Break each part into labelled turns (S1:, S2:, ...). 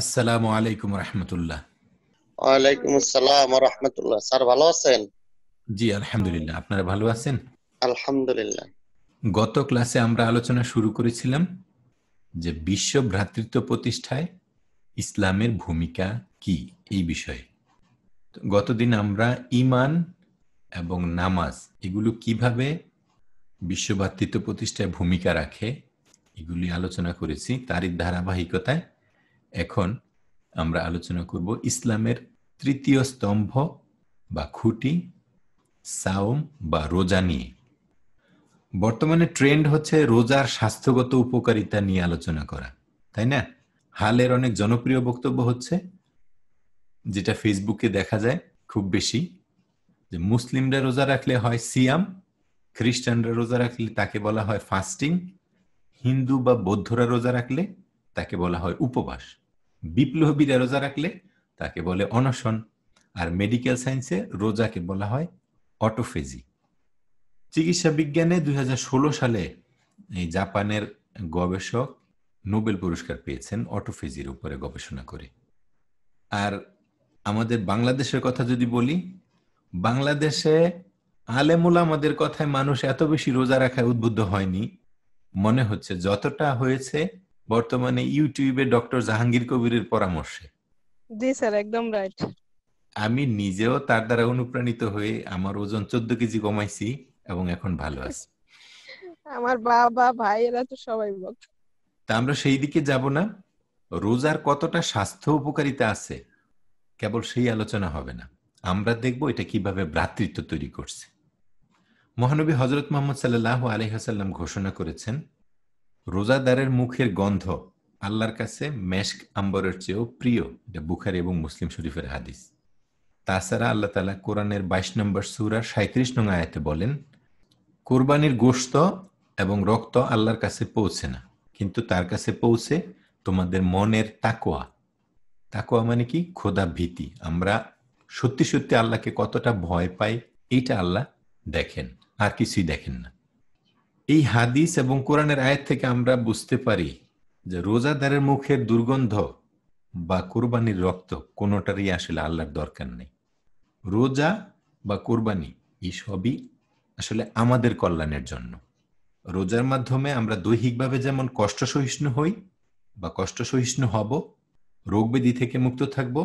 S1: আসসালামু আলাইকুম রহমতুল্লাহ
S2: ওয়ালাইকুম আসসালাম রহমতুল্লাহ স্যার ভালো
S1: আছেন জি আলহামদুলিল্লাহ আপনারা ভালো আছেন
S2: আলহামদুলিল্লাহ
S1: গত ক্লাসে আমরা আলোচনা শুরু করেছিলাম যে বিশ্ব ভ্রাতৃত্ব প্রতিষ্ঠায় ইসলামের ভূমিকা কি এই বিষয়ে গতদিন আমরা ইমান এবং নামাজ এগুলো কিভাবে বিশ্ব ভ্রাতৃত্ব প্রতিষ্ঠায় ভূমিকা রাখে এগুলি আলোচনা করেছি তারই ধারাবাহিকতায় এখন আমরা আলোচনা করব ইসলামের তৃতীয় স্তম্ভ বা খুঁটি সাওম বা রোজা নিয়ে বর্তমানে ট্রেন্ড হচ্ছে রোজার স্বাস্থ্যগত উপকারিতা নিয়ে আলোচনা করা তাই না হালের অনেক জনপ্রিয় বক্তব্য হচ্ছে যেটা ফেসবুকে দেখা যায় খুব বেশি যে মুসলিমরা রোজা রাখলে হয় সিয়াম খ্রিস্টানরা রোজা রাখলে তাকে বলা হয় ফাস্টিং হিন্দু বা বৌদ্ধরা রোজা রাখলে তাকে বলা হয় উপবাস বিপ্লবীরা রোজা রাখলে তাকে বলে অনশন আর মেডিকেল সায়েন্সে রোজাকে বলা হয় অটোফেজি চিকিৎসা বিজ্ঞানে দুই সালে এই জাপানের গবেষক নোবেল পুরস্কার পেয়েছেন অটোফেজির উপরে গবেষণা করে আর আমাদের বাংলাদেশের কথা যদি বলি বাংলাদেশে আলেমুল আমাদের কথায় মানুষ এত বেশি রোজা রাখায় উদ্বুদ্ধ হয়নি মনে হচ্ছে যতটা হয়েছে বর্তমানে ইউটিউবে ডক্টর জাহাঙ্গীর কবিরের পরামর্শে জি স্যার একদম রাইট আমি নিজেও তার দ্বারা অনুপ্রাণিত হয়ে আমার ওজন চোদ্দ কেজি কমাইছি এবং এখন ভালো আছি আমার বাবা ভাই এরা তো সবাই বল তা আমরা সেই দিকে যাব না রোজার কতটা স্বাস্থ্য উপকারিতা আছে কেবল সেই আলোচনা হবে না আমরা দেখব এটা কিভাবে ভ্রাতৃত্ব তৈরি করছে মহানবী হজরত মোহাম্মদ সাল্লাহ আলহাসাল্লাম ঘোষণা করেছেন রোজাদারের মুখের গন্ধ আল্লাহর কাছে মেশক আম্বরের চেয়েও প্রিয় এটা বুখারি এবং মুসলিম শরীফের হাদিস তাছাড়া আল্লাহ তালা কোরআনের বাইশ নম্বর সুরা সাঁত্রিশ নং আয়াতে বলেন কোরবানির গোশত এবং রক্ত আল্লাহর কাছে পৌঁছে না কিন্তু তার কাছে পৌঁছে তোমাদের মনের তাকোয়া তাকোয়া মানে কি খোদা ভীতি আমরা সত্যি সত্যি আল্লাহকে কতটা ভয় পাই এইটা আল্লাহ দেখেন আর কিছুই দেখেন না এই হাদিস এবং কোরআনের আয়াত থেকে আমরা বুঝতে পারি যে রোজাদারের মুখের দুর্গন্ধ বা কোরবানির রক্ত কোনোটারই আসলে আল্লাহর দরকার নেই রোজা বা কোরবানি এই সবই আসলে আমাদের কল্যাণের জন্য রোজার মাধ্যমে আমরা দৈহিকভাবে যেমন কষ্ট সহিষ্ণু হই বা কষ্ট সহিষ্ণু হব রোগ রোগবেদি থেকে মুক্ত থাকব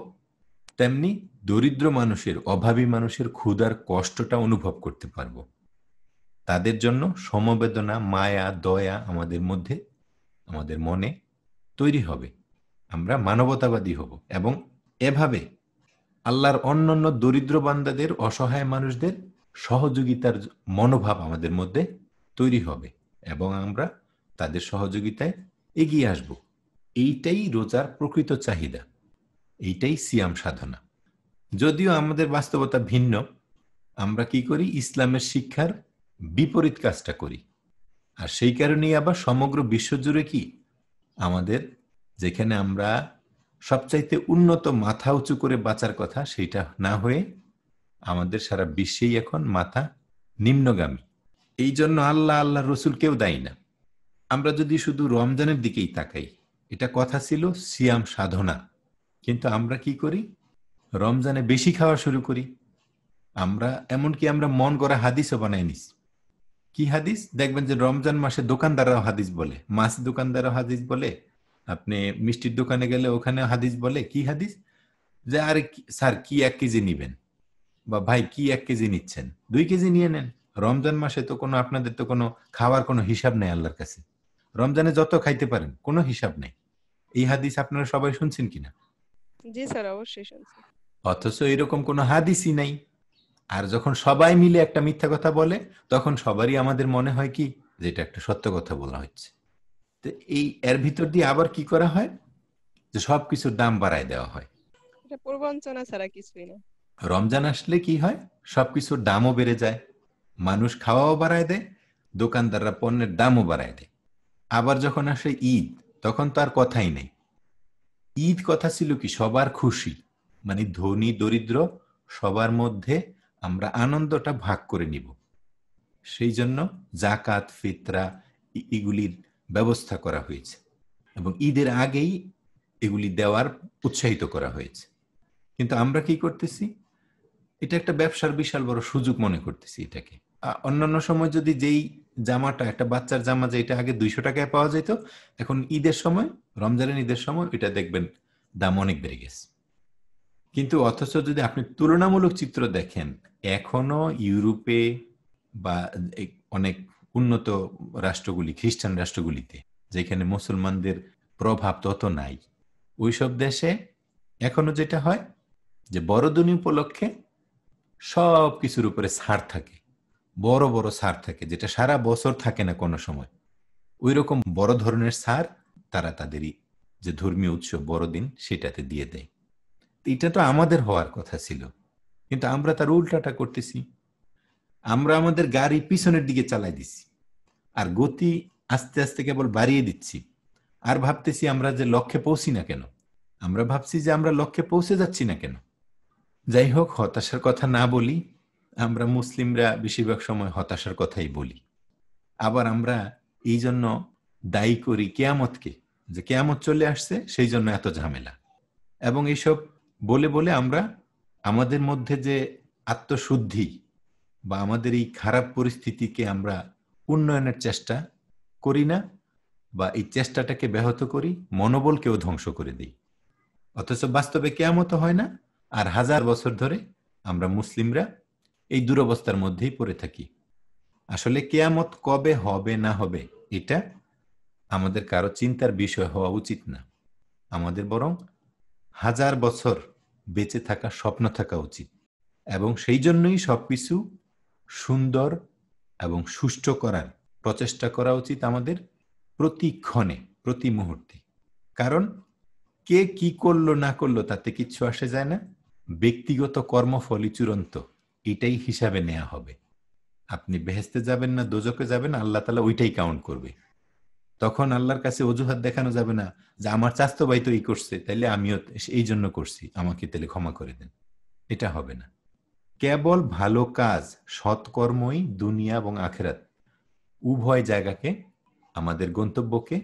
S1: তেমনি দরিদ্র মানুষের অভাবী মানুষের ক্ষুধার কষ্টটা অনুভব করতে পারবো তাদের জন্য সমবেদনা মায়া দয়া আমাদের মধ্যে আমাদের মনে তৈরি হবে আমরা মানবতাবাদী হব এবং এভাবে আল্লাহর অন্যান্য দরিদ্র বান্দাদের অসহায় মানুষদের সহযোগিতার মনোভাব আমাদের মধ্যে তৈরি হবে এবং আমরা তাদের সহযোগিতায় এগিয়ে আসব এইটাই রোজার প্রকৃত চাহিদা এইটাই সিয়াম সাধনা যদিও আমাদের বাস্তবতা ভিন্ন আমরা কি করি ইসলামের শিক্ষার বিপরীত কাজটা করি আর সেই কারণেই আবার সমগ্র বিশ্বজুড়ে কি আমাদের যেখানে আমরা সবচাইতে উন্নত মাথা উঁচু করে বাঁচার কথা সেইটা না হয়ে আমাদের সারা বিশ্বেই এখন মাথা নিম্নগামী এই জন্য আল্লাহ আল্লাহ রসুল কেউ দায়ী না আমরা যদি শুধু রমজানের দিকেই তাকাই এটা কথা ছিল সিয়াম সাধনা কিন্তু আমরা কি করি রমজানে বেশি খাওয়া শুরু করি আমরা এমনকি আমরা মন করা হাদিসও বানাই নিছি কি হাদিস দেখবেন যে রমজান মাসে দোকানদাররাও হাদিস বলে মাছ দোকানদারও হাদিস বলে আপনি মিষ্টির দোকানে গেলে ওখানে হাদিস বলে কি হাদিস যে আরে স্যার কি এক কেজি নিবেন বা ভাই কি এক কেজি নিচ্ছেন দুই কেজি নিয়ে নেন রমজান মাসে তো কোনো আপনাদের তো কোনো খাওয়ার কোনো হিসাব নেই আল্লাহর কাছে রমজানে যত খাইতে পারেন কোনো হিসাব নেই এই হাদিস আপনারা সবাই শুনছেন কিনা জি স্যার অবশ্যই শুনছি অথচ এরকম কোনো হাদিসই নাই আর যখন সবাই মিলে একটা মিথ্যা কথা বলে তখন সবারই আমাদের মনে হয় কি যেটা একটা সত্য কথা বলা হচ্ছে তো এই এর ভিতর দিয়ে আবার কি করা হয় যে সবকিছুর দাম বাড়ায় দেওয়া হয় এটা প্রবঞ্চনা ছাড়া কিছুই না রমজান আসলে কি হয় সবকিছুর দামও বেড়ে যায় মানুষ খাওয়াও বাড়ায় দেয় দোকানদাররা পণ্যের দামও বাড়ায় দেয় আবার যখন আসে ঈদ তখন তার কথাই নেই ঈদ কথা ছিল কি সবার খুশি মানে ধনী দরিদ্র সবার মধ্যে আমরা আনন্দটা ভাগ করে নিব সেই জন্য জাকাত ফিতরা এগুলির ব্যবস্থা করা হয়েছে এবং ঈদের আগেই এগুলি দেওয়ার উৎসাহিত করা হয়েছে কিন্তু আমরা কি করতেছি এটা একটা ব্যবসার বিশাল বড় সুযোগ মনে করতেছি এটাকে অন্যান্য সময় যদি যেই জামাটা একটা বাচ্চার জামা যে এটা আগে দুইশো টাকায় পাওয়া যেত এখন ঈদের সময় রমজানের ঈদের সময় এটা দেখবেন দাম অনেক বেড়ে গেছে কিন্তু অথচ যদি আপনি তুলনামূলক চিত্র দেখেন এখনো ইউরোপে বা অনেক উন্নত রাষ্ট্রগুলি খ্রিস্টান রাষ্ট্রগুলিতে যেখানে মুসলমানদের প্রভাব তত নাই ওইসব দেশে এখনো যেটা হয় যে বড়দিন উপলক্ষে সব কিছুর উপরে সার থাকে বড় বড় সার থাকে যেটা সারা বছর থাকে না কোনো সময় ওই রকম বড় ধরনের সার তারা তাদেরই যে ধর্মীয় উৎসব বড়দিন সেটাতে দিয়ে দেয় এটা তো আমাদের হওয়ার কথা ছিল কিন্তু আমরা তার উল্টাটা করতেছি আমরা আমাদের গাড়ি পিছনের দিকে চালাই দিছি আর গতি আস্তে আস্তে কেবল বাড়িয়ে দিচ্ছি আর ভাবতেছি আমরা যে লক্ষ্যে পৌঁছি না কেন আমরা ভাবছি যে আমরা লক্ষ্যে পৌঁছে যাচ্ছি না কেন যাই হোক হতাশার কথা না বলি আমরা মুসলিমরা বেশিরভাগ সময় হতাশার কথাই বলি আবার আমরা এই জন্য দায়ী করি কেয়ামতকে যে কেয়ামত চলে আসছে সেই জন্য এত ঝামেলা এবং এইসব বলে বলে আমরা আমাদের মধ্যে যে আত্মশুদ্ধি বা আমাদের এই খারাপ পরিস্থিতিকে আমরা উন্নয়নের চেষ্টা করি না বা এই চেষ্টাটাকে ব্যাহত করি মনোবলকেও ধ্বংস করে দিই অথচ বাস্তবে কেয়ামত হয় না আর হাজার বছর ধরে আমরা মুসলিমরা এই দুরবস্থার মধ্যেই পড়ে থাকি আসলে কেয়ামত কবে হবে না হবে এটা আমাদের কারো চিন্তার বিষয় হওয়া উচিত না আমাদের বরং হাজার বছর বেঁচে থাকা স্বপ্ন থাকা উচিত এবং সেই জন্যই সবকিছু সুন্দর এবং সুষ্ঠু করার প্রচেষ্টা করা উচিত আমাদের প্রতিক্ষণে প্রতি মুহূর্তে কারণ কে কি করলো না করলো তাতে কিচ্ছু আসে যায় না ব্যক্তিগত কর্মফলই চূড়ান্ত এটাই হিসাবে নেওয়া হবে আপনি বেহেস্তে যাবেন না দোজকে যাবেন আল্লাহ তালা ওইটাই কাউন্ট করবে তখন আল্লাহর কাছে অজুহাত দেখানো যাবে না যে আমার চাস্ত ভাই তো এই করছে তাইলে আমিও এই জন্য করছি আমাকে তাহলে ক্ষমা করে দেন এটা হবে না কেবল ভালো কাজ সৎকর্মই দুনিয়া এবং আখেরাত উভয় জায়গাকে আমাদের গন্তব্যকে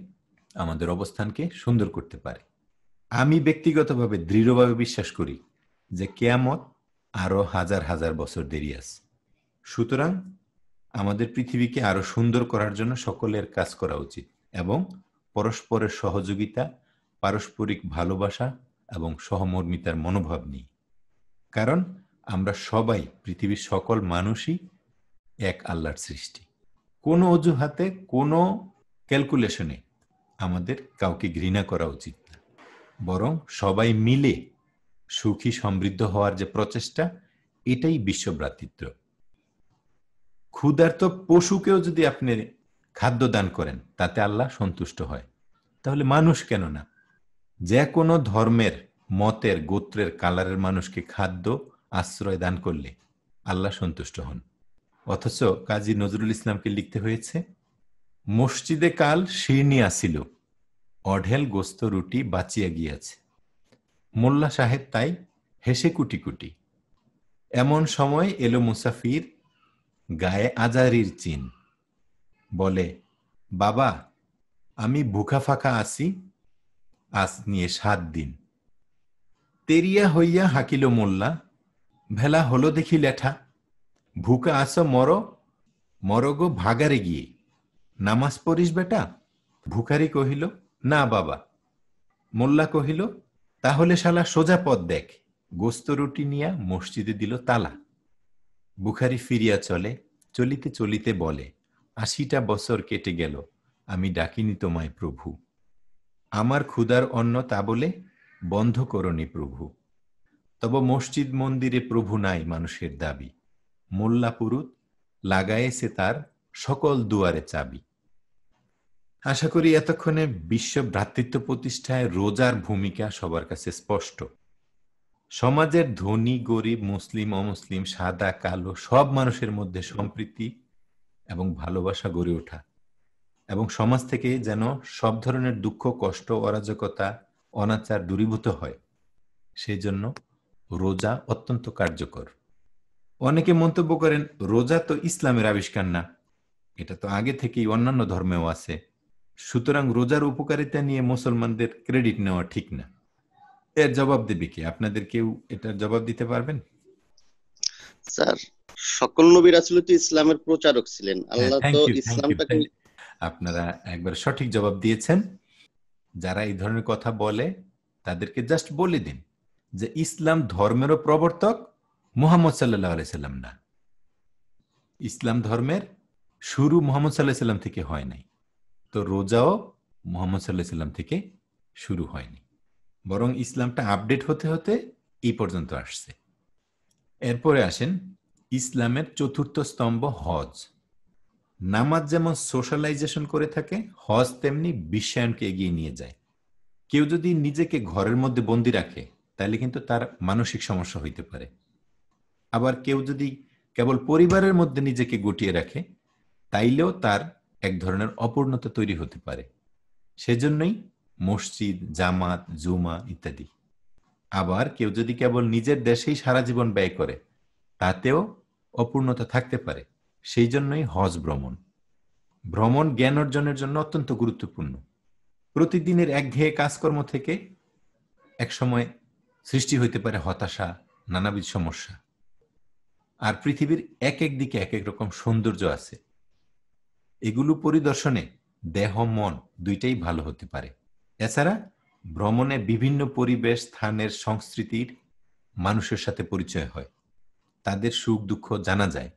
S1: আমাদের অবস্থানকে সুন্দর করতে পারে আমি ব্যক্তিগতভাবে দৃঢ়ভাবে বিশ্বাস করি যে কেয়ামত আরো হাজার হাজার বছর দেরি আছে সুতরাং আমাদের পৃথিবীকে আরো সুন্দর করার জন্য সকলের কাজ করা উচিত এবং পরস্পরের সহযোগিতা পারস্পরিক ভালোবাসা এবং সহমর্মিতার মনোভাব নিই কারণ আমরা সবাই পৃথিবীর সকল মানুষই এক আল্লাহর সৃষ্টি কোনো অজুহাতে কোনো ক্যালকুলেশনে আমাদের কাউকে ঘৃণা করা উচিত না বরং সবাই মিলে সুখী সমৃদ্ধ হওয়ার যে প্রচেষ্টা এটাই বিশ্বভ্রাতৃত্ব ক্ষুধার্ত পশুকেও যদি আপনি খাদ্য দান করেন তাতে আল্লাহ সন্তুষ্ট হয় তাহলে মানুষ কেন না যে কোনো ধর্মের মতের গোত্রের কালারের মানুষকে খাদ্য আশ্রয় দান করলে আল্লাহ সন্তুষ্ট হন অথচ কাজী নজরুল ইসলামকে লিখতে হয়েছে মসজিদে কাল শিরনি আসিল অঢেল গোস্ত রুটি বাঁচিয়া গিয়াছে মোল্লা সাহেব তাই হেসে কুটি কুটি এমন সময় এলো মুসাফির গায়ে আজারির চিন বলে বাবা আমি ভুখা ফাঁকা আসি আজ নিয়ে সাত দিন তেরিয়া হইয়া হাকিল মোল্লা ভেলা হলো দেখি লেঠা ভুকা আস মর গো ভাগারে গিয়ে নামাজ পড়িস বেটা ভুখারি কহিল না বাবা মোল্লা কহিল তাহলে শালা সোজা পথ দেখ গোস্ত রুটি নিয়া মসজিদে দিল তালা বুখারি ফিরিয়া চলে চলিতে চলিতে বলে আশিটা বছর কেটে গেল আমি ডাকিনি তোমায় প্রভু আমার ক্ষুদার অন্ন তা বলে বন্ধ করনি প্রভু তব মসজিদ মন্দিরে প্রভু নাই মানুষের দাবি মোল্লা পুরুত লাগায়েছে তার সকল দুয়ারে চাবি আশা করি এতক্ষণে বিশ্ব ভ্রাতৃত্ব প্রতিষ্ঠায় রোজার ভূমিকা সবার কাছে স্পষ্ট সমাজের ধনী গরিব মুসলিম অমুসলিম সাদা কালো সব মানুষের মধ্যে সম্প্রীতি এবং ভালোবাসা গড়ে ওঠা এবং সমাজ থেকে যেন সব ধরনের দুঃখ কষ্ট অরাজকতা অনাচার দূরীভূত হয় সেই জন্য রোজা অত্যন্ত কার্যকর অনেকে মন্তব্য করেন রোজা তো ইসলামের আবিষ্কার না এটা তো আগে থেকেই অন্যান্য ধর্মেও আছে সুতরাং রোজার উপকারিতা নিয়ে মুসলমানদের ক্রেডিট নেওয়া ঠিক না এর জবাব দেবে কি আপনাদের কেউ এটার জবাব দিতে পারবেন
S2: স্যার সকল নবী রাসুল তো ইসলামের প্রচারক ছিলেন হ্যাঁ, আল্লাহ তো ইসলামটাকে
S1: আপনারা একবার সঠিক জবাব দিয়েছেন যারা এই ধরনের কথা বলে তাদেরকে জাস্ট বলে দিন যে ইসলাম ধর্মেরও প্রবর্তক মুহাম্মদ সাল্লাহ সাল্লাম না ইসলাম ধর্মের শুরু মোহাম্মদ সাল্লাহ সাল্লাম থেকে হয় নাই তো রোজাও মোহাম্মদ সাল্লাহ সাল্লাম থেকে শুরু হয়নি বরং ইসলামটা আপডেট হতে হতে এই পর্যন্ত আসছে এরপরে আসেন ইসলামের চতুর্থ স্তম্ভ হজ নামাজ যেমন সোশ্যালাইজেশন করে থাকে হজ তেমনি বিশ্বায়নকে এগিয়ে নিয়ে যায় কেউ যদি নিজেকে ঘরের মধ্যে বন্দি রাখে তাহলে কিন্তু তার মানসিক সমস্যা হইতে পারে আবার কেউ যদি কেবল পরিবারের মধ্যে নিজেকে গুটিয়ে রাখে তাইলেও তার এক ধরনের অপূর্ণতা তৈরি হতে পারে সেজন্যই মসজিদ জামাত জুমা ইত্যাদি আবার কেউ যদি কেবল নিজের দেশেই সারা জীবন ব্যয় করে তাতেও অপূর্ণতা থাকতে পারে সেই জন্যই হজ ভ্রমণ ভ্রমণ জ্ঞান অর্জনের জন্য অত্যন্ত গুরুত্বপূর্ণ প্রতিদিনের একঘেয়ে কাজকর্ম থেকে একসময় সৃষ্টি হইতে পারে হতাশা নানাবিধ সমস্যা আর পৃথিবীর এক এক দিকে এক এক রকম সৌন্দর্য আছে এগুলো পরিদর্শনে দেহ মন দুইটাই ভালো হতে পারে এছাড়া ভ্রমণে বিভিন্ন পরিবেশ স্থানের সংস্কৃতির মানুষের সাথে পরিচয় হয় তাদের সুখ দুঃখ জানা যায়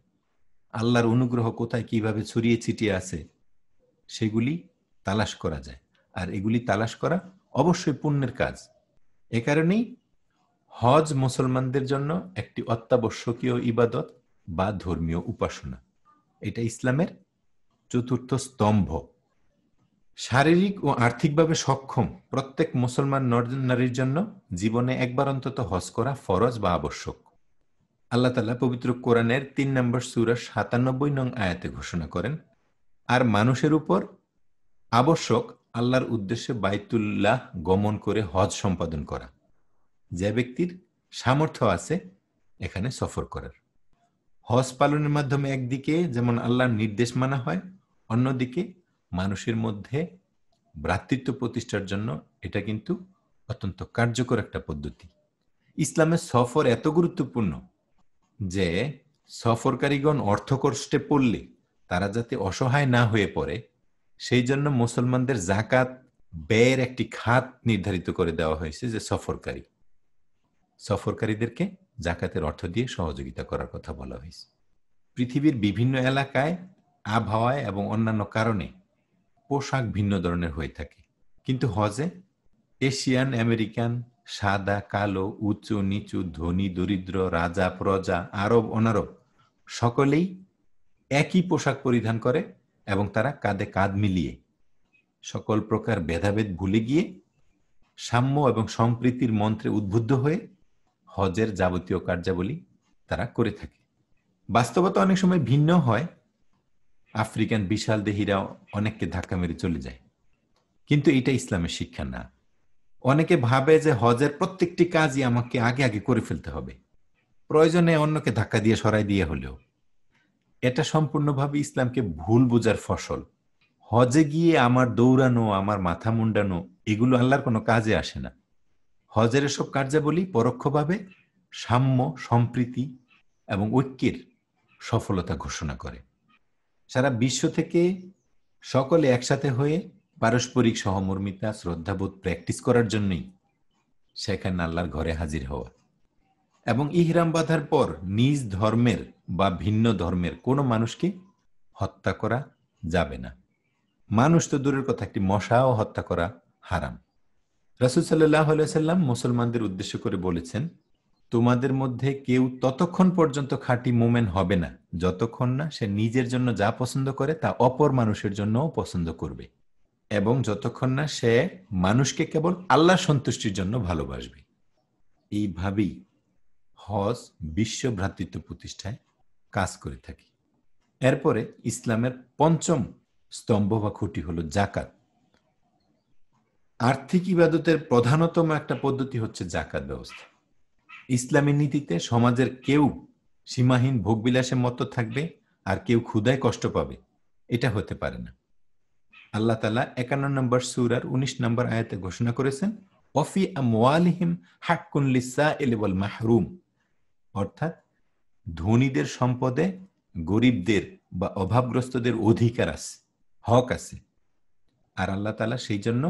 S1: আল্লাহর অনুগ্রহ কোথায় কিভাবে ছড়িয়ে ছিটিয়ে আছে সেগুলি তালাশ করা যায় আর এগুলি তালাশ করা অবশ্যই পুণ্যের কাজ এ কারণেই হজ মুসলমানদের জন্য একটি অত্যাবশ্যকীয় ইবাদত বা ধর্মীয় উপাসনা এটা ইসলামের চতুর্থ স্তম্ভ শারীরিক ও আর্থিকভাবে সক্ষম প্রত্যেক মুসলমান নর নারীর জন্য জীবনে একবার অন্তত হজ করা ফরজ বা আবশ্যক আল্লাহ তালা পবিত্র কোরআনের তিন নম্বর সুরা সাতানব্বই নং আয়াতে ঘোষণা করেন আর মানুষের উপর আবশ্যক আল্লাহর উদ্দেশ্যে বাইতুল্লাহ গমন করে হজ সম্পাদন করা যে ব্যক্তির সামর্থ্য আছে এখানে সফর করার হজ পালনের মাধ্যমে একদিকে যেমন আল্লাহর নির্দেশ মানা হয় অন্যদিকে মানুষের মধ্যে ভ্রাতৃত্ব প্রতিষ্ঠার জন্য এটা কিন্তু অত্যন্ত কার্যকর একটা পদ্ধতি ইসলামের সফর এত গুরুত্বপূর্ণ যে সফরকারীগণ অর্থকষ্টে পড়লে তারা যাতে অসহায় না হয়ে পড়ে সেই জন্য মুসলমানদের জাকাত ব্যয়ের একটি খাত নির্ধারিত করে দেওয়া হয়েছে যে সফরকারী সফরকারীদেরকে জাকাতের অর্থ দিয়ে সহযোগিতা করার কথা বলা হয়েছে পৃথিবীর বিভিন্ন এলাকায় আবহাওয়ায় এবং অন্যান্য কারণে পোশাক ভিন্ন ধরনের হয়ে থাকে কিন্তু হজে এশিয়ান আমেরিকান সাদা কালো উঁচু নিচু ধনী দরিদ্র রাজা প্রজা আরব অনারব সকলেই একই পোশাক পরিধান করে এবং তারা কাঁধে কাঁধ মিলিয়ে সকল প্রকার ভেদাভেদ ভুলে গিয়ে সাম্য এবং সম্প্রীতির মন্ত্রে উদ্বুদ্ধ হয়ে হজের যাবতীয় কার্যাবলী তারা করে থাকে বাস্তবতা অনেক সময় ভিন্ন হয় আফ্রিকান বিশাল দেহিরা অনেককে ধাক্কা মেরে চলে যায় কিন্তু এটা ইসলামের শিক্ষা না অনেকে ভাবে যে হজের প্রত্যেকটি কাজই আমাকে আগে আগে করে ফেলতে হবে প্রয়োজনে অন্যকে ধাক্কা দিয়ে সরাই দিয়ে হলেও এটা সম্পূর্ণভাবে ইসলামকে ভুল বোঝার ফসল হজে গিয়ে আমার দৌড়ানো আমার মাথা মুন্ডানো এগুলো আল্লাহর কোনো কাজে আসে না হজের এসব কার্যাবলী পরোক্ষভাবে সাম্য সম্প্রীতি এবং ঐক্যের সফলতা ঘোষণা করে সারা বিশ্ব থেকে সকলে একসাথে হয়ে পারস্পরিক সহমর্মিতা শ্রদ্ধাবোধ প্র্যাকটিস করার জন্যই সেখানে আল্লাহর ঘরে হাজির হওয়া এবং ইহরাম বাঁধার পর নিজ ধর্মের বা ভিন্ন ধর্মের কোনো মানুষকে হত্যা করা যাবে না মানুষ তো দূরের কথা একটি মশাও হত্যা করা হারাম রাসুল সাল্লাহ সাল্লাম মুসলমানদের উদ্দেশ্য করে বলেছেন তোমাদের মধ্যে কেউ ততক্ষণ পর্যন্ত খাঁটি মোমেন হবে না যতক্ষণ না সে নিজের জন্য যা পছন্দ করে তা অপর মানুষের জন্যও পছন্দ করবে এবং যতক্ষণ না সে মানুষকে কেবল আল্লাহ সন্তুষ্টির জন্য ভালোবাসবে এইভাবেই হজ বিশ্ব ভ্রাতৃত্ব প্রতিষ্ঠায় কাজ করে থাকি এরপরে ইসলামের পঞ্চম স্তম্ভ বা খুঁটি হলো জাকাত আর্থিক ইবাদতের প্রধানতম একটা পদ্ধতি হচ্ছে জাকাত ব্যবস্থা ইসলামী নীতিতে সমাজের কেউ সীমাহীন ভোগবিলাসের মতো থাকবে আর কেউ ক্ষুদায় কষ্ট পাবে এটা হতে পারে না আল্লাহ তালা একান্ন নম্বর সুরার উনিশ নম্বর আয়াতে ঘোষণা করেছেন অফি আমওয়ালিহিম হাক্কুন লিসা এলিবল মাহরুম অর্থাৎ ধনীদের সম্পদে গরিবদের বা অভাবগ্রস্তদের অধিকার আছে হক আছে আর আল্লাহ তালা সেই জন্য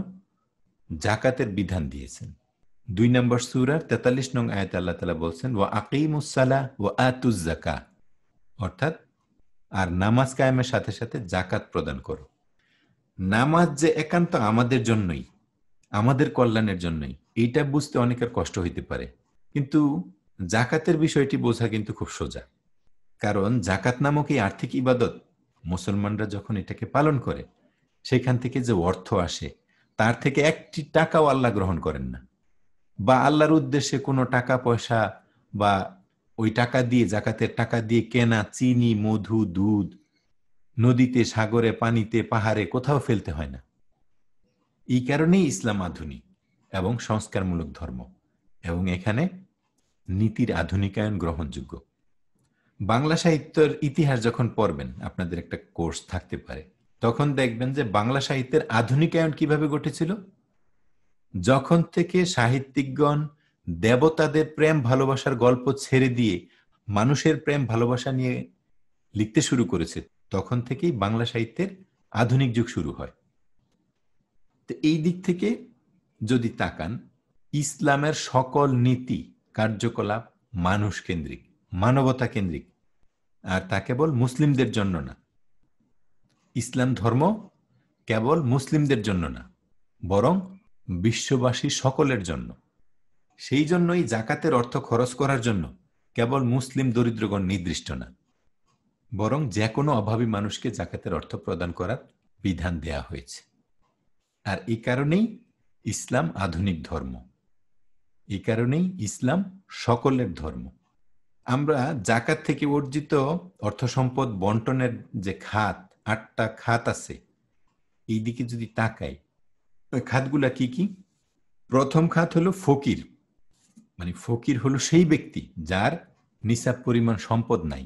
S1: জাকাতের বিধান দিয়েছেন দুই নম্বর সুরার তেতাল্লিশ নং আয়াত আল্লাহ তালা বলছেন ও আকিমুসালা ও আতুজ জাকা অর্থাৎ আর নামাজ কায়েমের সাথে সাথে জাকাত প্রদান করো নামাজ যে একান্ত আমাদের জন্যই আমাদের কল্যাণের জন্যই এইটা বুঝতে অনেকের কষ্ট হইতে পারে কিন্তু জাকাতের বিষয়টি বোঝা কিন্তু খুব সোজা কারণ জাকাত নামক এই আর্থিক ইবাদত মুসলমানরা যখন এটাকে পালন করে সেখান থেকে যে অর্থ আসে তার থেকে একটি টাকাও আল্লাহ গ্রহণ করেন না বা আল্লাহর উদ্দেশ্যে কোনো টাকা পয়সা বা ওই টাকা দিয়ে জাকাতের টাকা দিয়ে কেনা চিনি মধু দুধ নদীতে সাগরে পানিতে পাহাড়ে কোথাও ফেলতে হয় না এই কারণেই ইসলাম আধুনিক এবং সংস্কারমূলক ধর্ম এবং এখানে নীতির আধুনিকায়ন গ্রহণযোগ্য বাংলা সাহিত্যের ইতিহাস যখন পড়বেন আপনাদের একটা কোর্স থাকতে পারে তখন দেখবেন যে বাংলা সাহিত্যের আধুনিকায়ন কিভাবে ঘটেছিল যখন থেকে সাহিত্যিকগণ দেবতাদের প্রেম ভালোবাসার গল্প ছেড়ে দিয়ে মানুষের প্রেম ভালোবাসা নিয়ে লিখতে শুরু করেছে তখন থেকেই বাংলা সাহিত্যের আধুনিক যুগ শুরু হয় তো এই দিক থেকে যদি তাকান ইসলামের সকল নীতি কার্যকলাপ মানুষ কেন্দ্রিক মানবতা কেন্দ্রিক আর তা কেবল মুসলিমদের জন্য না ইসলাম ধর্ম কেবল মুসলিমদের জন্য না বরং বিশ্ববাসী সকলের জন্য সেই জন্যই জাকাতের অর্থ খরচ করার জন্য কেবল মুসলিম দরিদ্রগণ নির্দিষ্ট না বরং যে কোনো অভাবী মানুষকে জাকাতের অর্থ প্রদান করার বিধান দেয়া হয়েছে আর এই কারণেই ইসলাম আধুনিক ধর্ম এই কারণেই ইসলাম সকলের ধর্ম আমরা জাকাত থেকে অর্জিত অর্থ সম্পদ বন্টনের যে খাত আটটা খাত আছে এই দিকে যদি তাকাই ওই খাতগুলা কি কি প্রথম খাত হলো ফকির মানে ফকির হলো সেই ব্যক্তি যার নিসাব পরিমাণ সম্পদ নাই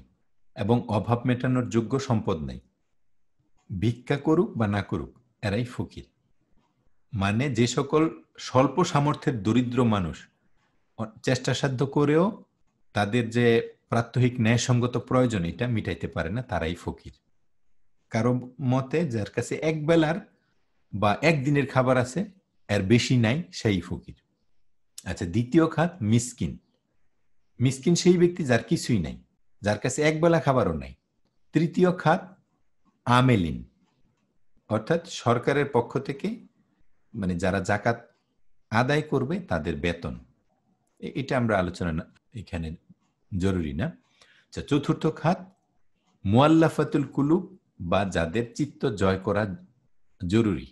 S1: এবং অভাব মেটানোর যোগ্য সম্পদ নেই ভিক্ষা করুক বা না করুক এরাই ফকির মানে যে সকল স্বল্প সামর্থ্যের দরিদ্র মানুষ চেষ্টা সাধ্য করেও তাদের যে প্রাত্যহিক ন্যায়সঙ্গত প্রয়োজন এটা মিটাইতে পারে না তারাই ফকির কারো মতে যার কাছে এক বেলার বা একদিনের খাবার আছে এর বেশি নাই সেই ফকির আচ্ছা দ্বিতীয় খাত মিসকিন মিসকিন সেই ব্যক্তি যার কিছুই নাই যার কাছে একবেলা খাবারও নাই তৃতীয় খাত আমেলিন অর্থাৎ সরকারের পক্ষ থেকে মানে যারা জাকাত আদায় করবে তাদের বেতন এটা আমরা আলোচনা এখানে জরুরি না আচ্ছা, চতুর্থ খাত ফাতুল কুলুব বা যাদের চিত্ত জয় করা জরুরি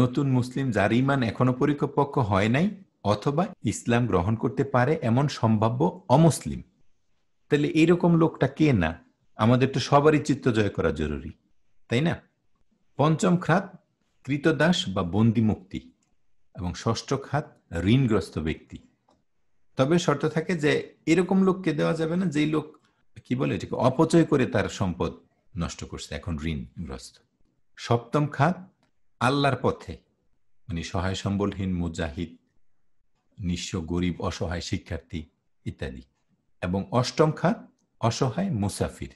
S1: নতুন মুসলিম যার ইমান এখনো পরিপক্ক হয় নাই অথবা ইসলাম গ্রহণ করতে পারে এমন সম্ভাব্য অমুসলিম তাহলে এইরকম লোকটা কে না আমাদের তো সবারই চিত্ত জয় করা জরুরি তাই না পঞ্চম খাত কৃতদাস বা বন্দি মুক্তি এবং ষষ্ঠ খাত ঋণগ্রস্ত ব্যক্তি তবে শর্ত থাকে যে এরকম লোককে দেওয়া যাবে না যেই লোক কি বলে এটাকে অপচয় করে তার সম্পদ নষ্ট করছে এখন ঋণগ্রস্ত সপ্তম খাত আল্লাহর পথে মানে সহায় সম্বলহীন মুজাহিদ নিঃস্ব গরিব অসহায় শিক্ষার্থী ইত্যাদি এবং অষ্টম খাত অসহায় মুসাফির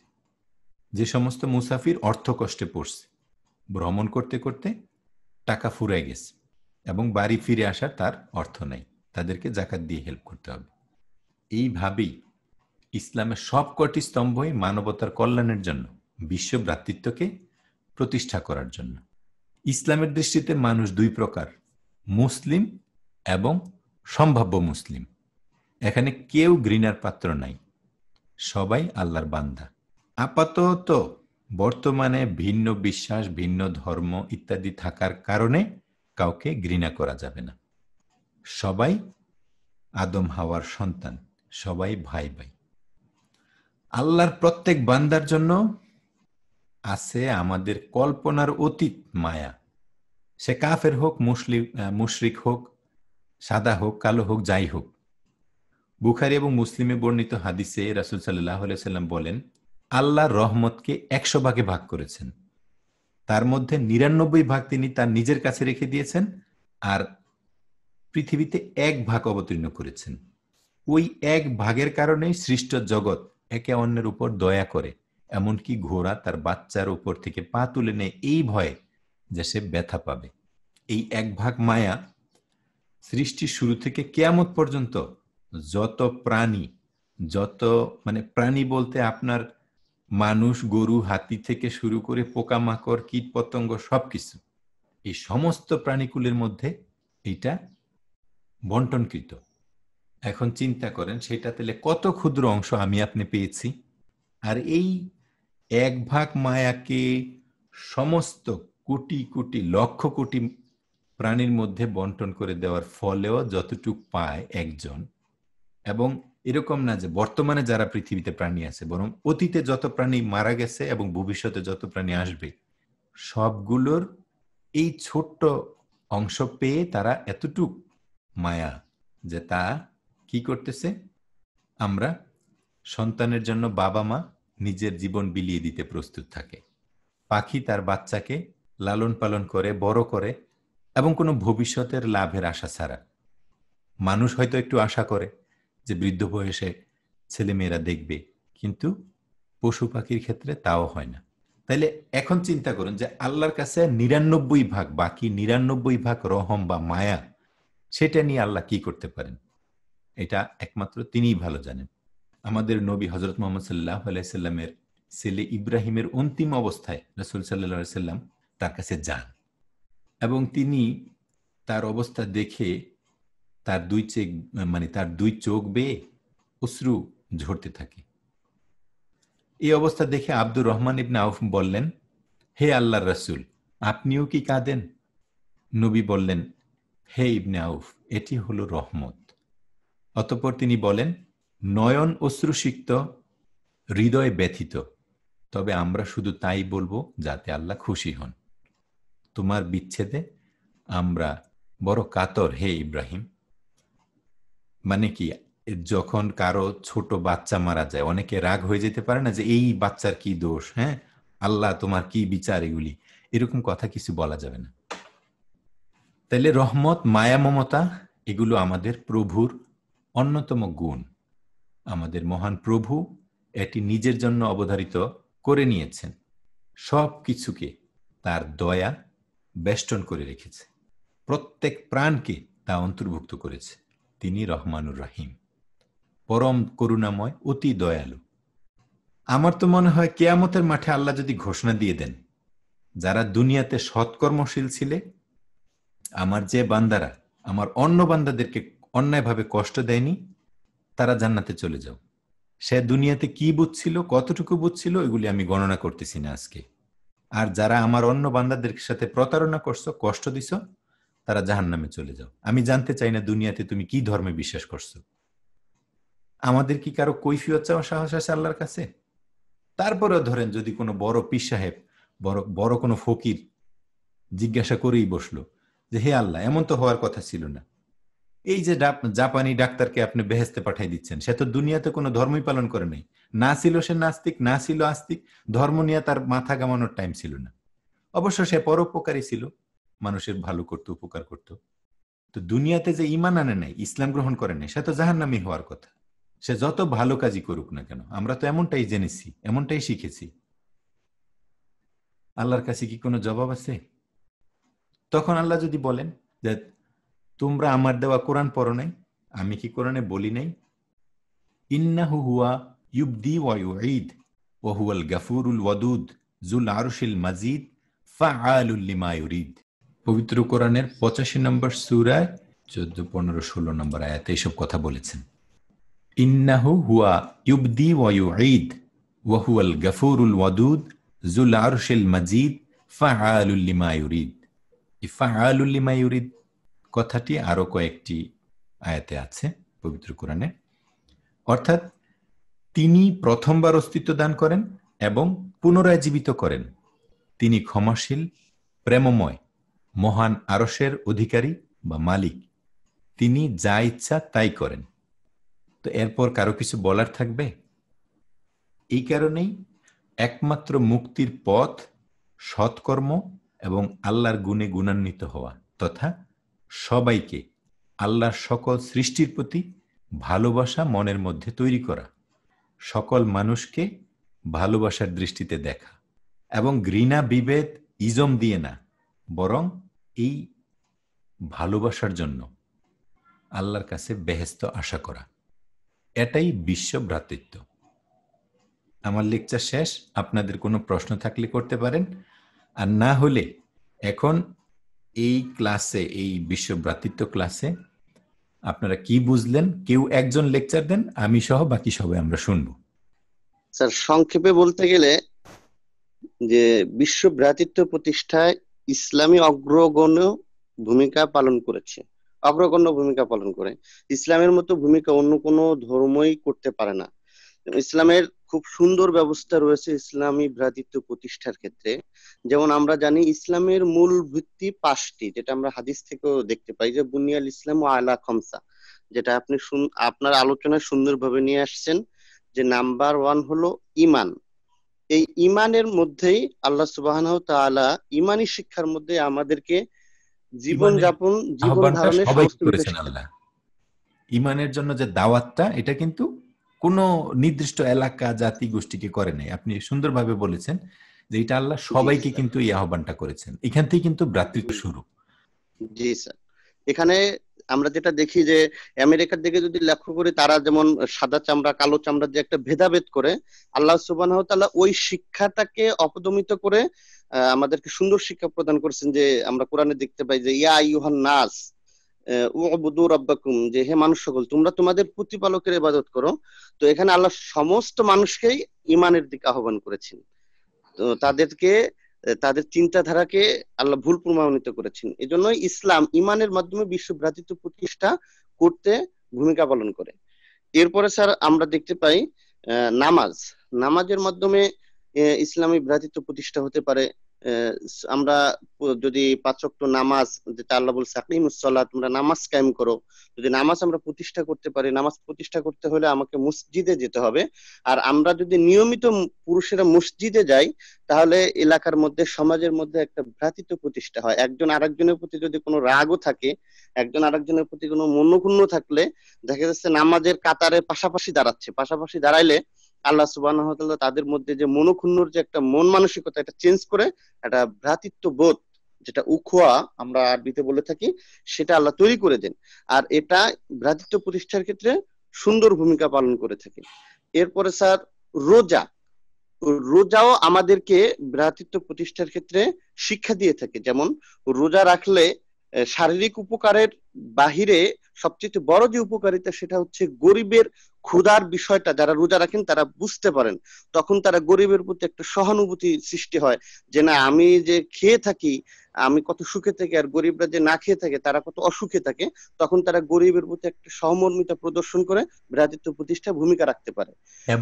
S1: যে সমস্ত মুসাফির অর্থকষ্টে পড়ছে ভ্রমণ করতে করতে টাকা ফুরাই গেছে এবং বাড়ি ফিরে আসার তার অর্থ নাই তাদেরকে জাকাত দিয়ে হেল্প করতে হবে এইভাবেই ইসলামের সবকটি স্তম্ভই মানবতার কল্যাণের জন্য বিশ্ব ভ্রাতৃত্বকে প্রতিষ্ঠা করার জন্য ইসলামের দৃষ্টিতে মানুষ দুই প্রকার মুসলিম এবং সম্ভাব্য মুসলিম এখানে কেউ ঘৃণার পাত্র নাই সবাই আল্লাহর বান্দা আপাতত বর্তমানে ভিন্ন বিশ্বাস ভিন্ন ধর্ম ইত্যাদি থাকার কারণে কাউকে ঘৃণা করা যাবে না সবাই আদম হাওয়ার সন্তান সবাই ভাই ভাই আল্লাহর প্রত্যেক বান্দার জন্য আছে আমাদের কল্পনার অতীত মায়া সে কাফের হোক মুসলিম মুশরিক হোক সাদা হোক কালো হোক যাই হোক বুখারি এবং মুসলিমে বর্ণিত হাদিসে রাসুল সাল্লাহ সাল্লাম বলেন আল্লাহ রহমতকে একশো ভাগে ভাগ করেছেন তার মধ্যে নিরানব্বই ভাগ তিনি তার নিজের কাছে রেখে দিয়েছেন আর পৃথিবীতে এক ভাগ অবতীর্ণ করেছেন ওই এক ভাগের কারণেই সৃষ্ট জগৎ একে অন্যের উপর দয়া করে এমনকি ঘোড়া তার বাচ্চার উপর থেকে পা তুলে নেয় এই ভয়ে যে সে ব্যথা পাবে এই এক ভাগ মায়া সৃষ্টির শুরু থেকে কেয়ামত পর্যন্ত যত প্রাণী যত মানে প্রাণী বলতে আপনার মানুষ গরু হাতি থেকে শুরু করে পোকামাকড় কীট পতঙ্গ কিছু এই সমস্ত প্রাণীকুলের মধ্যে এইটা বন্টনকৃত এখন চিন্তা করেন সেটা তাহলে কত ক্ষুদ্র অংশ আমি আপনি পেয়েছি আর এই এক ভাগ মায়াকে সমস্ত কোটি কোটি লক্ষ কোটি প্রাণীর মধ্যে বন্টন করে দেওয়ার ফলেও যতটুক পায় একজন এবং এরকম না যে বর্তমানে যারা পৃথিবীতে প্রাণী আছে বরং অতীতে যত প্রাণী মারা গেছে এবং ভবিষ্যতে যত প্রাণী আসবে সবগুলোর এই ছোট্ট অংশ পেয়ে তারা এতটুক মায়া যে তা কি করতেছে আমরা সন্তানের জন্য বাবা মা নিজের জীবন বিলিয়ে দিতে প্রস্তুত থাকে পাখি তার বাচ্চাকে লালন পালন করে বড় করে এবং কোনো ভবিষ্যতের লাভের আশা ছাড়া মানুষ হয়তো একটু আশা করে যে বৃদ্ধ বয়সে ছেলেমেয়েরা দেখবে কিন্তু পশু পাখির ক্ষেত্রে তাও হয় না তাইলে এখন চিন্তা করুন যে আল্লাহর কাছে নিরানব্বই ভাগ বাকি নিরানব্বই ভাগ রহম বা মায়া সেটা নিয়ে আল্লাহ কি করতে পারেন এটা একমাত্র তিনিই ভালো জানেন আমাদের নবী হজরত মোহাম্মদ সাল্লাহ আলাইসাল্লামের ছেলে ইব্রাহিমের অন্তিম অবস্থায় রসুল সাল্লাহ সাল্লাম তার কাছে যান এবং তিনি তার অবস্থা দেখে তার দুই চেক মানে তার দুই চোখ বেয়ে অশ্রু ঝরতে থাকে এই অবস্থা দেখে আব্দুর রহমান ইবনে আউফ বললেন হে আল্লাহর রসুল আপনিও কি কাঁদেন নবী বললেন হে ইবনে আউফ এটি হলো রহমত অতপর তিনি বলেন নয়ন অশ্রুসিক্ত হৃদয় ব্যথিত তবে আমরা শুধু তাই বলবো যাতে আল্লাহ খুশি হন তোমার বিচ্ছেদে আমরা বড় কাতর হে ইব্রাহিম মানে কি যখন কারো ছোট বাচ্চা মারা যায় অনেকে রাগ হয়ে যেতে পারে না যে এই বাচ্চার কি দোষ হ্যাঁ আল্লাহ তোমার কি বিচার এগুলি এরকম কথা কিছু বলা যাবে না তাইলে রহমত মায়া মমতা এগুলো আমাদের প্রভুর অন্যতম গুণ আমাদের মহান প্রভু এটি নিজের জন্য অবধারিত করে নিয়েছেন সব কিছুকে তার দয়া বেষ্টন করে রেখেছে প্রত্যেক প্রাণকে তা অন্তর্ভুক্ত করেছে তিনি রহমানুর রাহিম পরম করুণাময় অতি দয়ালু আমার তো মনে হয় কেয়ামতের মাঠে আল্লাহ যদি ঘোষণা দিয়ে দেন যারা দুনিয়াতে সৎকর্মশীল ছিলে আমার যে বান্দারা আমার অন্য বান্দাদেরকে অন্যায়ভাবে কষ্ট দেয়নি তারা জান্নাতে চলে যাও সে দুনিয়াতে কি বুঝছিল কতটুকু বুঝছিল এগুলি আমি গণনা করতেছি না আজকে আর যারা আমার অন্য বান্দাদের সাথে প্রতারণা করছো কষ্ট দিছ তারা জাহান নামে চলে যাও আমি জানতে চাই না দুনিয়াতে তুমি কি ধর্মে বিশ্বাস করছো আমাদের কি কারো কৈফিয়ত চাওয়া সাহস আছে আল্লাহর কাছে তারপরেও ধরেন যদি কোনো বড় পীর সাহেব বড় বড় কোনো ফকির জিজ্ঞাসা করেই বসলো যে হে আল্লাহ এমন তো হওয়ার কথা ছিল না এই যে জাপানি ডাক্তারকে আপনি বেহেস্তে পাঠিয়ে দিচ্ছেন সে তো দুনিয়াতে কোনো ধর্মই পালন করে নাই না ছিল সে নাস্তিক না ছিল আস্তিক ধর্ম নিয়ে তার মাথা গামানোর টাইম ছিল না অবশ্য সে পরোপকারী ছিল মানুষের ভালো করতে উপকার করত তো দুনিয়াতে যে ইমান আনে নাই ইসলাম গ্রহণ করে নাই সে তো জাহান্নামি হওয়ার কথা সে যত ভালো কাজই করুক না কেন আমরা তো এমনটাই জেনেছি এমনটাই শিখেছি আল্লাহর কাছে কি কোনো জবাব আছে তখন আল্লাহ যদি বলেন যে তোমরা আমার দেওয়া কোরআন পড়ো নাই আমি কি কোরআনে বলি নাই ইন্নাহু হুয়া ইউবদি ওয়াইদ ওহুয়াল গাফুরুল ওয়াদুদ জুল আরুশিল মাজিদ ফা আলুল্লিমায়ুরিদ পবিত্র কোরআনের পঁচাশি নম্বর সুরায় চোদ্দ পনেরো ষোলো নম্বর আয়াতে এসব কথা বলেছেন ইন্নাহু হুয়া ইউবদি ওয়ু ঈদ ওয়াহুয়াল গফুরুল ওয়াদুদ জুল আরশেল মজিদ ফাহালুল্লিমায়ুরিদ ফাহালুল্লিমায়ুরিদ কথাটি আরও কয়েকটি আয়াতে আছে পবিত্র কোরআনে অর্থাৎ তিনি প্রথমবার অস্তিত্ব দান করেন এবং পুনরায় জীবিত করেন তিনি ক্ষমাশীল প্রেমময় মহান আরসের অধিকারী বা মালিক তিনি যা ইচ্ছা তাই করেন তো এরপর কারো কিছু বলার থাকবে এই কারণেই একমাত্র মুক্তির পথ সৎকর্ম এবং আল্লাহর গুণে গুণান্বিত হওয়া তথা সবাইকে আল্লাহর সকল সৃষ্টির প্রতি ভালোবাসা মনের মধ্যে তৈরি করা সকল মানুষকে ভালোবাসার দৃষ্টিতে দেখা এবং ঘৃণা বিভেদ ইজম দিয়ে না বরং এই ভালোবাসার জন্য আল্লাহর কাছে বেহেস্ত আশা করা এটাই বিশ্ব ভ্রাতৃত্ব আমার লেকচার শেষ আপনাদের কোনো প্রশ্ন থাকলে করতে পারেন আর না হলে এখন এই ক্লাসে এই বিশ্ব ভ্রাতৃত্ব ক্লাসে আপনারা কি বুঝলেন কেউ একজন লেকচার দেন আমি সহ বাকি সবাই আমরা শুনব
S2: স্যার সংক্ষেপে বলতে গেলে যে বিশ্ব ভ্রাতৃত্ব প্রতিষ্ঠায় ইসলামী অগ্রগণ্য ভূমিকা পালন করেছে অগ্রগণ্য ভূমিকা পালন করে ইসলামের মতো ভূমিকা অন্য কোনো ধর্মই করতে পারে না ইসলামের খুব সুন্দর ব্যবস্থা রয়েছে ইসলামী ভ্রাতৃত্ব প্রতিষ্ঠার ক্ষেত্রে যেমন আমরা জানি ইসলামের মূল ভিত্তি পাঁচটি যেটা আমরা হাদিস থেকেও দেখতে পাই যে বুনিয়াল ইসলাম ও আলা খমসা যেটা আপনি আপনার আলোচনা সুন্দরভাবে নিয়ে আসছেন যে নাম্বার ওয়ান হলো ইমান এই ইমানের মধ্যেই আল্লাহ সুবাহ তালা ইমানি শিক্ষার মধ্যে আমাদেরকে জীবনযাপন জীবন ধারণের
S1: ইমানের জন্য যে দাওয়াতটা এটা কিন্তু কোন নির্দিষ্ট এলাকা জাতি গোষ্ঠীকে করে নাই আপনি সুন্দরভাবে বলেছেন যে এটা আল্লাহ সবাইকে কিন্তু এই আহ্বানটা করেছেন এখান থেকে কিন্তু ভ্রাতৃত্ব শুরু জি স্যার
S2: এখানে আমরা যেটা দেখি যে আমেরিকার দিকে যদি লক্ষ্য করি তারা যেমন সাদা চামড়া কালো চামড়া যে একটা ভেদাভেদ করে আল্লাহ সুবাহ ওই শিক্ষাটাকে অপদমিত করে আমাদেরকে সুন্দর শিক্ষা প্রদান করেছেন যে আমরা কোরআনে দেখতে পাই যে ইয়া ইউহান নাস যে হে মানুষ সকল তোমরা তোমাদের প্রতিপালকের ইবাদত করো তো এখানে আল্লাহ সমস্ত মানুষকেই ইমানের দিকে আহ্বান করেছেন তো তাদেরকে তাদের চিন্তাধারাকে আল্লাহ ভুল প্রমাণিত করেছেন এজন্য ইসলাম ইমানের মাধ্যমে বিশ্ব ভ্রাতৃত্ব প্রতিষ্ঠা করতে ভূমিকা পালন করে এরপরে স্যার আমরা দেখতে পাই নামাজ নামাজের মাধ্যমে ইসলামী ভ্রাতৃত্ব প্রতিষ্ঠা হতে পারে আমরা যদি পাচক্ত নামাজ যেটা আল্লাহ বলছে আকিমুসল্লাহ তোমরা নামাজ কায়েম করো যদি নামাজ আমরা প্রতিষ্ঠা করতে পারি নামাজ প্রতিষ্ঠা করতে হলে আমাকে মসজিদে যেতে হবে আর আমরা যদি নিয়মিত পুরুষেরা মসজিদে যাই তাহলে এলাকার মধ্যে সমাজের মধ্যে একটা ভ্রাতিত প্রতিষ্ঠা হয় একজন আরেকজনের প্রতি যদি কোনো রাগও থাকে একজন আরেকজনের প্রতি কোনো মনক্ষুণ্ণ থাকলে দেখা যাচ্ছে নামাজের কাতারে পাশাপাশি দাঁড়াচ্ছে পাশাপাশি দাঁড়াইলে আল্লাহ সুবাহ তাদের মধ্যে যে মনোক্ষুণ্ণর যে একটা মন মানসিকতা এটা চেঞ্জ করে একটা ভ্রাতৃত্ব বোধ যেটা উখোয়া আমরা আরবিতে বলে থাকি সেটা আল্লাহ তৈরি করে দেন আর এটা ভ্রাতৃত্ব প্রতিষ্ঠার ক্ষেত্রে সুন্দর ভূমিকা পালন করে থাকে এরপরে স্যার রোজা রোজাও আমাদেরকে ভ্রাতৃত্ব প্রতিষ্ঠার ক্ষেত্রে শিক্ষা দিয়ে থাকে যেমন রোজা রাখলে শারীরিক উপকারের বাহিরে সবচেয়ে বড় যে উপকারিতা সেটা হচ্ছে গরিবের ক্ষুধার বিষয়টা যারা রোজা রাখেন তারা বুঝতে পারেন তখন তারা গরিবের প্রতি একটা সহানুভূতি সৃষ্টি হয় যে না আমি যে খেয়ে থাকি আমি কত সুখে থাকি আর গরিবরা যে না খেয়ে থাকে তারা কত অসুখে থাকে তখন তারা গরিবের প্রতি একটা সহমর্মিতা প্রদর্শন করে ভ্রাতৃত্ব প্রতিষ্ঠা ভূমিকা রাখতে পারে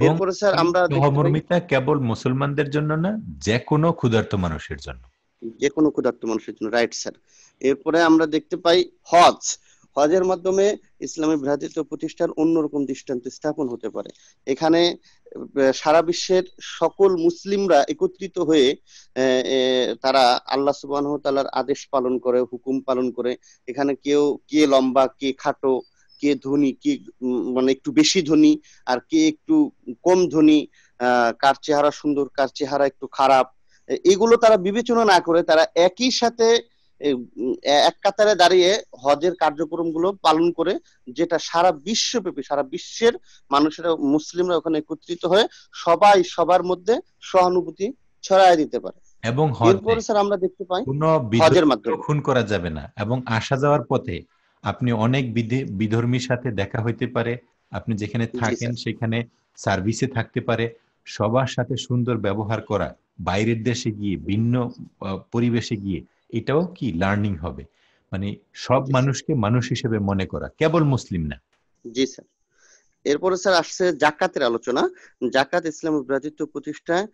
S1: এরপরে স্যার আমরা সহমর্মিতা কেবল মুসলমানদের জন্য না যে কোনো ক্ষুধার্ত মানুষের জন্য যে কোনো ক্ষুধার্ত মানুষের জন্য রাইট স্যার
S2: এরপরে আমরা দেখতে পাই হজ হজের মাধ্যমে ইসলামী ভ্রাতৃত্ব প্রতিষ্ঠার অন্যরকম দৃষ্টান্ত স্থাপন হতে পারে এখানে সারা বিশ্বের সকল মুসলিমরা একত্রিত হয়ে তারা আল্লাহ সুবাহ তালার আদেশ পালন করে হুকুম পালন করে এখানে কেউ কে লম্বা কে খাটো কে ধনী কে মানে একটু বেশি ধনী আর কে একটু কম ধনী কার চেহারা সুন্দর কার চেহারা একটু খারাপ এগুলো তারা বিবেচনা না করে তারা একই সাথে আহ এক কাতারে দাঁড়িয়ে হজের কার্যক্রম গুলো পালন করে যেটা সারা বিশ্বব্যাপী সারা বিশ্বের মানুষেরা মুসলিমরা ওখানে একত্রিত হয়ে সবাই সবার মধ্যে সহানুভূতি ছড়ায় দিতে পারে
S1: এবং এরপরে
S2: স্যার আমরা দেখতে পাই
S1: হজের মাধ্যমে খুন করা যাবে না এবং আসা যাওয়ার পথে আপনি অনেক বিধর্মীর সাথে দেখা হইতে পারে আপনি যেখানে থাকেন সেখানে সার্ভিসে থাকতে পারে সবার সাথে সুন্দর ব্যবহার করা বাইরের দেশে গিয়ে ভিন্ন পরিবেশে গিয়ে এটাও কি লার্নিং হবে মানে সব মানুষকে মানুষ হিসেবে মনে করা কেবল মুসলিম না জি
S2: স্যার এরপরে স্যার আসছে জাকাতের আলোচনা জাকাত ইসলাম ভ্রাতৃত্ব প্রতিষ্ঠায়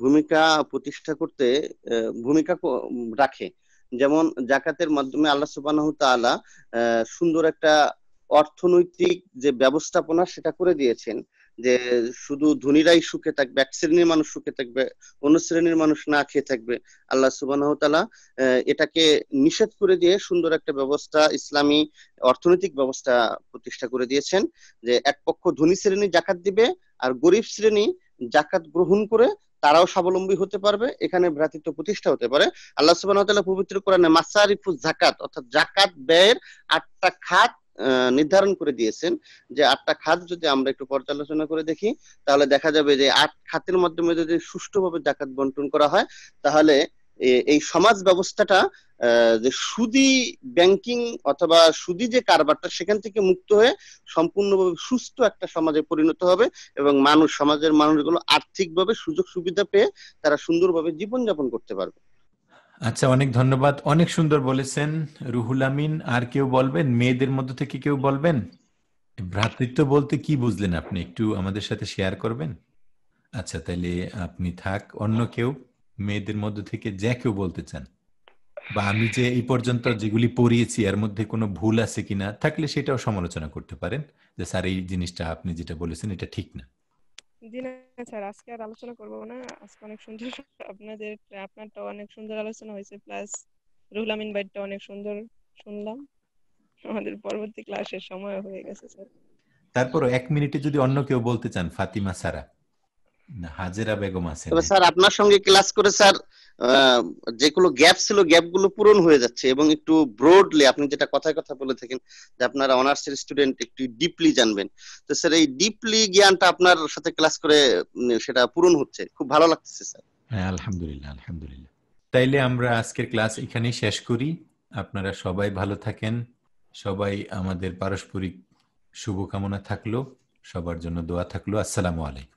S2: ভূমিকা প্রতিষ্ঠা করতে ভূমিকা রাখে যেমন জাকাতের মাধ্যমে আল্লাহ সুবাহ সুন্দর একটা অর্থনৈতিক যে ব্যবস্থাপনা সেটা করে দিয়েছেন যে শুধু ধনীরাই সুখে থাকবে এক শ্রেণীর মানুষ সুখে থাকবে অন্য শ্রেণীর মানুষ না খেয়ে থাকবে আল্লাহ সুবাহ এটাকে নিষেধ করে দিয়ে সুন্দর একটা ব্যবস্থা ইসলামী অর্থনৈতিক ব্যবস্থা প্রতিষ্ঠা করে দিয়েছেন যে এক পক্ষ ধনী শ্রেণী জাকাত দিবে আর গরিব শ্রেণী জাকাত গ্রহণ করে তারাও স্বাবলম্বী হতে পারবে এখানে ভ্রাতৃত্ব প্রতিষ্ঠা হতে পারে আল্লাহ সুবাহ পবিত্র কোরআনে মাসারিফু জাকাত অর্থাৎ জাকাত ব্যয়ের আটটা খাত নির্ধারণ করে দিয়েছেন যে আটটা খাত যদি আমরা একটু পর্যালোচনা করে দেখি তাহলে দেখা যাবে যে আট খাতের মাধ্যমে যদি সুষ্ঠুভাবে জাকাত বন্টন করা হয় তাহলে এই সমাজ ব্যবস্থাটা যে সুদি ব্যাংকিং অথবা সুদি যে কারবারটা সেখান থেকে মুক্ত হয়ে সম্পূর্ণভাবে সুস্থ একটা সমাজে পরিণত হবে এবং মানুষ সমাজের মানুষগুলো আর্থিকভাবে সুযোগ সুবিধা পেয়ে তারা সুন্দরভাবে জীবনযাপন করতে পারবে
S1: আচ্ছা অনেক ধন্যবাদ অনেক সুন্দর বলেছেন রুহুল আমিন আর কেউ বলবেন মেয়েদের মধ্যে থেকে কেউ বলবেন ভ্রাতৃত্ব বলতে কি বুঝলেন আপনি একটু আমাদের সাথে শেয়ার করবেন আচ্ছা তাহলে আপনি থাক অন্য কেউ মেয়েদের মধ্যে থেকে যে কেউ বলতে চান বা আমি যে এই পর্যন্ত যেগুলি পড়িয়েছি এর মধ্যে কোনো ভুল আছে কিনা থাকলে সেটাও সমালোচনা করতে পারেন যে স্যার এই জিনিসটা আপনি যেটা বলেছেন এটা ঠিক না জি না স্যার আজকে আর আলোচনা
S2: করবো না আজকে অনেক সুন্দর আপনাদের আপনারটা অনেক সুন্দর আলোচনা হয়েছে প্লাস রুহুল আমিন ভাইটা অনেক সুন্দর শুনলাম আমাদের পরবর্তী ক্লাসের সময় হয়ে গেছে স্যার
S1: তারপর এক মিনিটে যদি অন্য কেউ বলতে চান ফাতিমা সারা হাজিরা বেগম আছেন
S2: তবে স্যার আপনার সঙ্গে ক্লাস করে স্যার যেগুলো গ্যাপ ছিল গ্যাপগুলো পূরণ হয়ে যাচ্ছে এবং একটু ব্রডলি আপনি যেটা কথায় কথা বলে থাকেন যে আপনারা অনার্সের স্টুডেন্ট একটু ডিপলি জানবেন তো স্যার এই ডিপলি জ্ঞানটা আপনার সাথে ক্লাস করে সেটা পূরণ হচ্ছে
S1: খুব ভালো লাগতেছে স্যার হ্যাঁ আলহামদুলিল্লাহ আলহামদুলিল্লাহ তাইলে আমরা আজকের ক্লাস এখানেই শেষ করি আপনারা সবাই ভালো থাকেন সবাই আমাদের পারস্পরিক শুভকামনা থাকলো সবার জন্য দোয়া থাকলো আসসালামু আলাইকুম